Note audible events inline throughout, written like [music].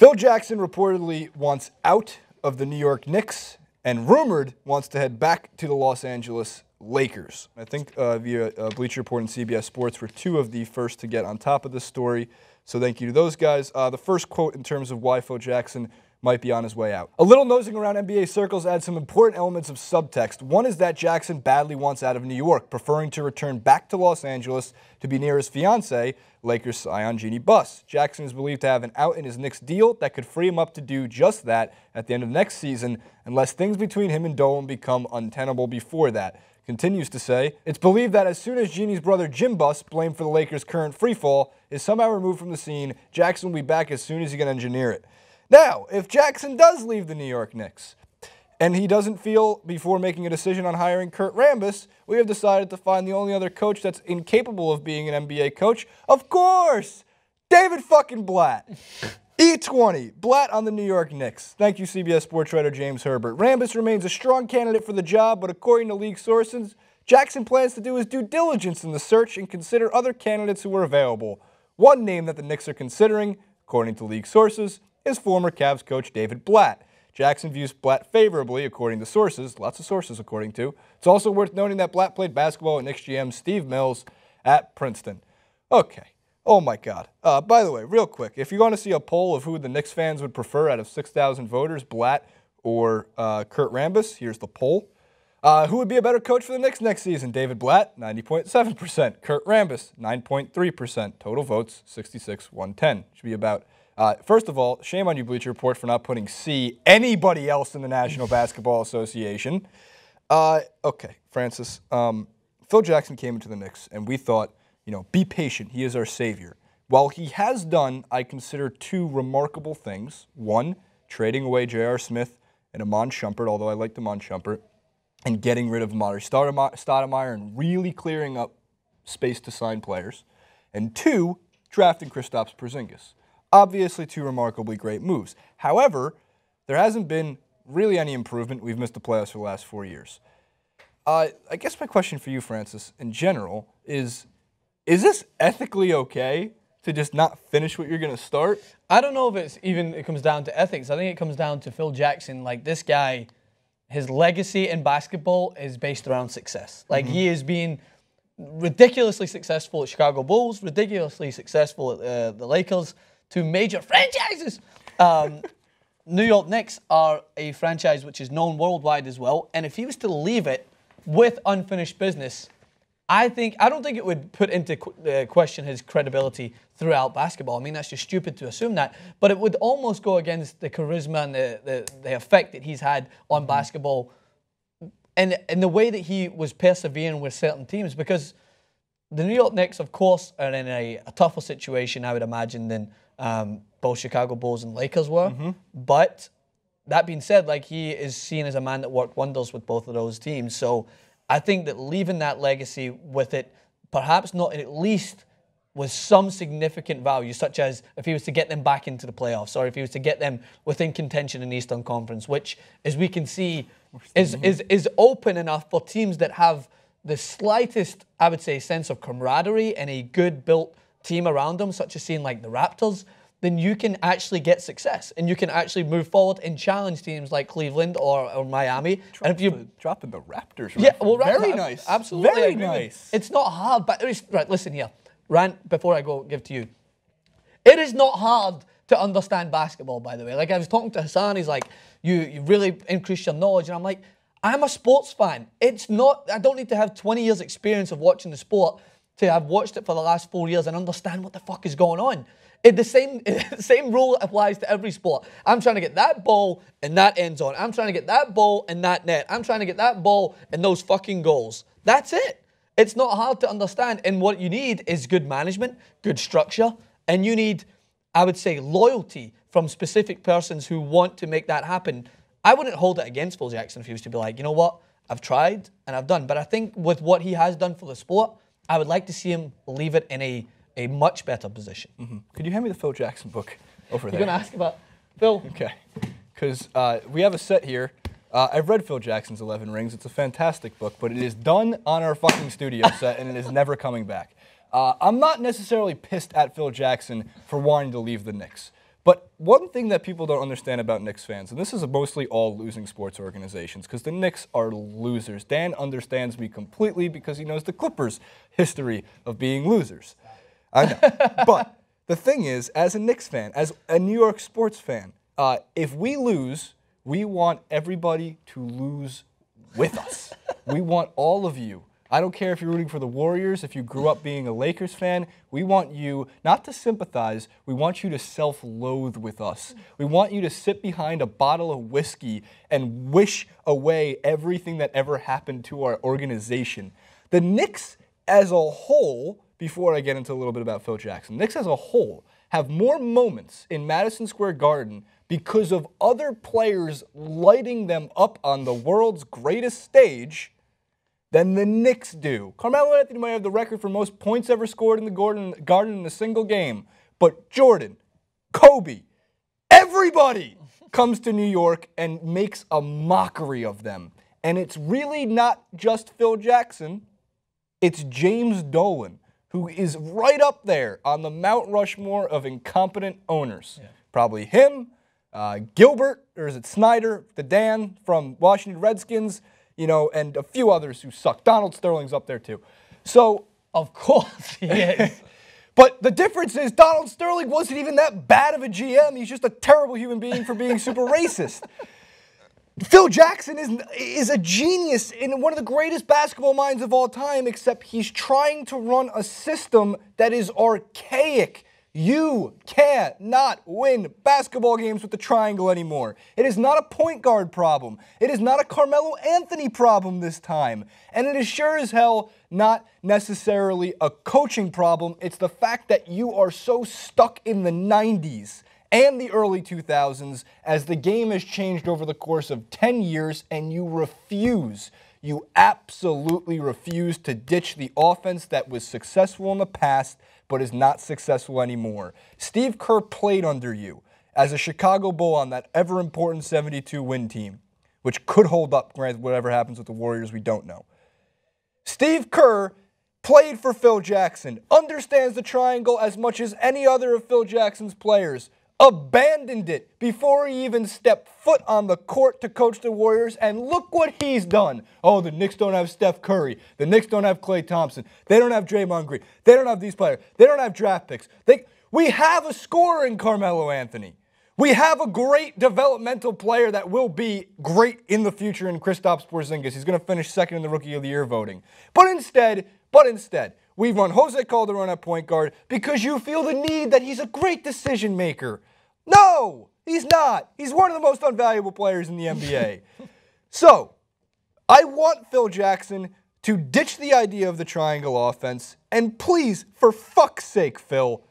Phil Jackson reportedly wants out of the New York Knicks and rumored wants to head back to the Los Angeles Lakers. I think uh, via uh, Bleacher Report and CBS Sports were two of the first to get on top of this story. So thank you to those guys. Uh, the first quote in terms of why Phil Jackson might be on his way out. A little nosing around NBA circles adds some important elements of subtext. One is that Jackson badly wants out of New York, preferring to return back to Los Angeles to be near his fiancee, Lakers scion Jeannie Buss. Jackson is believed to have an out in his Knicks deal that could free him up to do just that at the end of next season, unless things between him and Dolan become untenable before that continues to say. It's believed that as soon as Jeannie's brother Jim Buss, blamed for the Lakers' current freefall, is somehow removed from the scene, Jackson will be back as soon as he can engineer it. Now, if Jackson does leave the New York Knicks, and he doesn't feel before making a decision on hiring Kurt Rambis, we have decided to find the only other coach that's incapable of being an NBA coach. Of course, David fucking Blatt. [laughs] E20, Blatt on the New York Knicks. Thank you, CBS sports writer James Herbert. Rambis remains a strong candidate for the job, but according to league sources, Jackson plans to do his due diligence in the search and consider other candidates who are available. One name that the Knicks are considering, according to league sources, is former Cavs coach David Blatt. Jackson views Blatt favorably, according to sources, lots of sources according to. It's also worth noting that Blatt played basketball at Knicks GM Steve Mills at Princeton. Okay. Oh my God. Uh, by the way, real quick, if you want to see a poll of who the Knicks fans would prefer out of 6,000 voters, Blatt or uh, Kurt Rambis, here's the poll. Uh, who would be a better coach for the Knicks next season? David Blatt, 90.7%. Kurt Rambis, 9.3%. Total votes, 66 110. Should be about uh, first of all, shame on you, Bleacher Report, for not putting C anybody else in the National [laughs] Basketball Association. Uh, okay, Francis. Um, Phil Jackson came into the Knicks, and we thought, you know, be patient. He is our savior. While he has done, I consider two remarkable things. One, trading away J.R. Smith and Amon Schumpert, although I like Amon Schumpert, and getting rid of Amari Stoudemire and really clearing up space to sign players. And two, drafting Kristaps Porzingis. Obviously, two remarkably great moves. However, there hasn't been really any improvement. We've missed the playoffs for the last four years. Uh, I guess my question for you, Francis, in general, is is this ethically okay to just not finish what you're going to start? I don't know if it's even it comes down to ethics. I think it comes down to Phil Jackson. Like this guy, his legacy in basketball is based around success. Like mm-hmm. he has been ridiculously successful at Chicago Bulls, ridiculously successful at uh, the Lakers, to major franchises. Um, [laughs] New York Knicks are a franchise which is known worldwide as well. And if he was to leave it with unfinished business, I think I don't think it would put into uh, question his credibility throughout basketball. I mean, that's just stupid to assume that, but it would almost go against the charisma and the the, the effect that he's had on mm-hmm. basketball, and and the way that he was persevering with certain teams because the New York Knicks, of course, are in a, a tougher situation I would imagine than um, both Chicago Bulls and Lakers were. Mm-hmm. But that being said, like he is seen as a man that worked wonders with both of those teams. So I think that leaving that legacy with it, perhaps not at least with some significant value, such as if he was to get them back into the playoffs or if he was to get them within contention in the Eastern Conference, which, as we can see, is, is, is open enough for teams that have the slightest, I would say, sense of camaraderie and a good built – team around them, such as seeing like the Raptors, then you can actually get success and you can actually move forward and challenge teams like Cleveland or, or Miami. Dropping and if you drop dropping the Raptors, yeah, well, very nice, absolutely, very nice. It's not hard, but it's, right. Listen here, Rant. Before I go, give to you. It is not hard to understand basketball. By the way, like I was talking to Hassan, he's like, you you really increase your knowledge, and I'm like. I'm a sports fan. It's not, I don't need to have 20 years' experience of watching the sport to have watched it for the last four years and understand what the fuck is going on. It, the same [laughs] same rule applies to every sport. I'm trying to get that ball and that end zone. I'm trying to get that ball and that net. I'm trying to get that ball and those fucking goals. That's it. It's not hard to understand. And what you need is good management, good structure, and you need, I would say, loyalty from specific persons who want to make that happen. I wouldn't hold it against Phil Jackson if he was to be like, you know what, I've tried and I've done. But I think with what he has done for the sport, I would like to see him leave it in a, a much better position. Mm -hmm. Could you hand me the Phil Jackson book over You're there? You're going to ask about Phil. Okay. Because uh, we have a set here. Uh, I've read Phil Jackson's 11 Rings. It's a fantastic book, but it is done on our fucking studio [laughs] set and it is never coming back. Uh, I'm not necessarily pissed at Phil Jackson for wanting to leave the Knicks. But one thing that people don't understand about Knicks fans, and this is mostly all losing sports organizations, because the Knicks are losers. Dan understands me completely because he knows the Clippers' history of being losers. I know. [laughs] but the thing is, as a Knicks fan, as a New York sports fan, uh, if we lose, we want everybody to lose with us. we want all of you I don't care if you're rooting for the Warriors, if you grew up being a Lakers fan, we want you not to sympathize, we want you to self loathe with us. We want you to sit behind a bottle of whiskey and wish away everything that ever happened to our organization. The Knicks as a whole, before I get into a little bit about Phil Jackson, Knicks as a whole have more moments in Madison Square Garden because of other players lighting them up on the world's greatest stage than the Knicks do. Carmelo Anthony might have the record for most points ever scored in the Gordon, Garden in a single game, but Jordan, Kobe, everybody [laughs] comes to New York and makes a mockery of them. And it's really not just Phil Jackson, it's James Dolan, who is right up there on the Mount Rushmore of incompetent owners. Yeah. Probably him, uh, Gilbert, or is it Snyder, the Dan from Washington Redskins you know, and a few others who suck. Donald Sterling's up there too. So, of [laughs] course he is. but the difference is Donald Sterling wasn't even that bad of a GM. He's just a terrible human being for being super [laughs] racist. Phil Jackson is is a genius and one of the greatest basketball minds of all time except he's trying to run a system that is archaic you cannot win basketball games with the triangle anymore. It is not a point guard problem. It is not a Carmelo Anthony problem this time. And it is sure as hell not necessarily a coaching problem. It's the fact that you are so stuck in the 90s and the early 2000s as the game has changed over the course of 10 years and you refuse. You absolutely refuse to ditch the offense that was successful in the past but is not successful anymore. Steve Kerr played under you as a Chicago Bull on that ever important 72 win team, which could hold up, granted, whatever happens with the Warriors, we don't know. Steve Kerr played for Phil Jackson, understands the triangle as much as any other of Phil Jackson's players abandoned it before he even stepped foot on the court to coach the Warriors. And look what he's done. Oh, the Knicks don't have Steph Curry. The Knicks don't have Clay Thompson. They don't have Draymond Green. They don't have these players. They don't have draft picks. They, we have a scorer in Carmelo Anthony. We have a great developmental player that will be great in the future in Kristaps Porzingis. He's going to finish second in the Rookie of the Year voting. But instead, but instead, we run Jose Calderon at point guard because you feel the need that he's a great decision maker. No, he's not. He's one of the most unvaluable players in the NBA. [laughs] so, I want Phil Jackson to ditch the idea of the triangle offense. And please, for fuck's sake, Phil,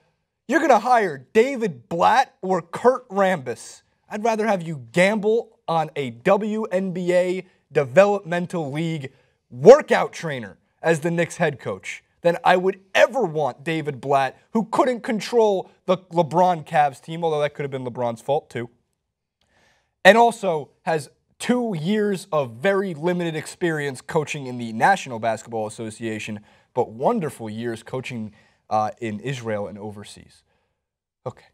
you're going to hire David Blatt or Kurt Rambis. I'd rather have you gamble on a WNBA developmental league workout trainer as the Knicks head coach than I would ever want David Blatt, who couldn't control the LeBron Cavs team, although that could have been LeBron's fault too. And also has two years of very limited experience coaching in the National Basketball Association, but wonderful years coaching uh, in Israel and overseas. Okay.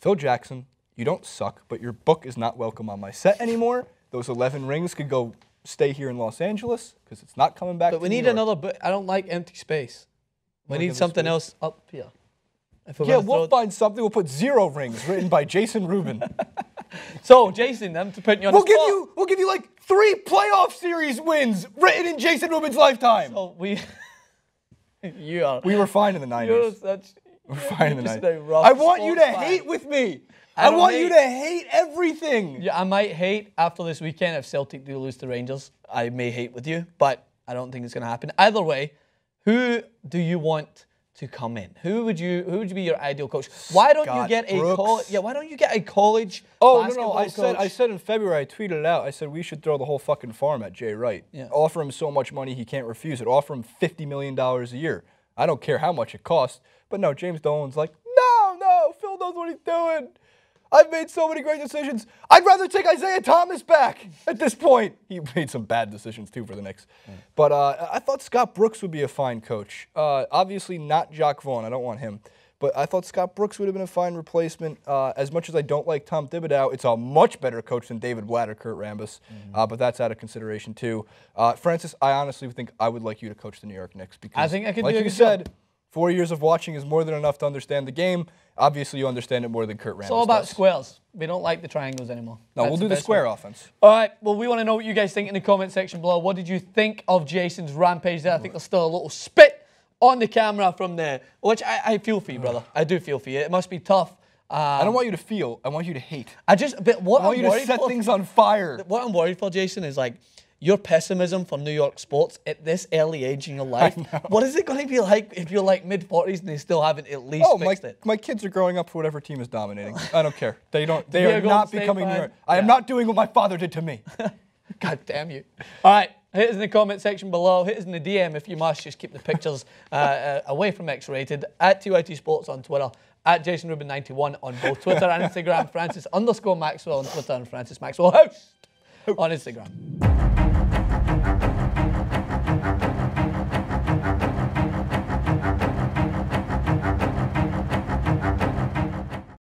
Phil Jackson, you don't suck, but your book is not welcome on my set anymore. Those 11 rings could go stay here in Los Angeles because it's not coming back. But we need another. But I don't like empty space. We need something else up here. If yeah, we'll find something. We'll put zero rings written by Jason Rubin. [laughs] so, Jason, I'm put you on we'll give You, we'll give you like three playoff series wins written in Jason Rubin's lifetime. So we. [laughs] you are. We were fine in the 90s. You're such we're I want you to fan. hate with me. I, I want hate. you to hate everything. Yeah, I might hate after this weekend if Celtic do lose to Rangers. I may hate with you, but I don't think it's going to happen. Either way, who do you want to come in? Who would you who would you be your ideal coach? Why don't Scott you get Brooks. a college? Yeah, why don't you get a college? Oh no, no, I coach? said I said in February I tweeted it out. I said we should throw the whole fucking farm at Jay Wright. Yeah. Offer him so much money he can't refuse it. Offer him fifty million dollars a year. I don't care how much it costs. But no, James Dolan's like, no, no, Phil knows what he's doing. I've made so many great decisions. I'd rather take Isaiah Thomas back at this point. He [laughs] made some bad decisions too for the Knicks. Mm. But uh, I thought Scott Brooks would be a fine coach. Uh, obviously, not Jock Vaughn. I don't want him. But I thought Scott Brooks would have been a fine replacement. Uh, as much as I don't like Tom Thibodeau, it's a much better coach than David Blatt or Kurt Rambis. Mm -hmm. uh, but that's out of consideration too. Uh, Francis, I honestly think I would like you to coach the New York Knicks because, I think I could like do you said, job. Four years of watching is more than enough to understand the game. Obviously, you understand it more than Kurt Rambis. It's all about does. squares. We don't like the triangles anymore. No, That's we'll do the, the square offense. All right. Well, we want to know what you guys think in the comment section below. What did you think of Jason's rampage there? I think there's still a little spit on the camera from there, which I, I feel for you, brother. I do feel for you. It must be tough. Um, I don't um, want you to feel. I want you to hate. I just, but what I want I'm you to set for, things on fire. What I'm worried for, Jason, is like your pessimism for New York sports at this early age in your [laughs] life. What is it going to be like if you're like mid 40s and they still haven't at least oh, fixed my, it? My kids are growing up for whatever team is dominating. [laughs] I don't care. They don't. They are not becoming New York. I am not doing what my father did to me. [laughs] God damn you! All right. Hit us in the comment section below. Hit us in the DM if you must. Just keep the pictures uh, uh, away from X-rated. At TYT Sports on Twitter. At Jason Rubin 91 on both Twitter and Instagram. Francis underscore Maxwell on Twitter and Francis Maxwell Host on Instagram.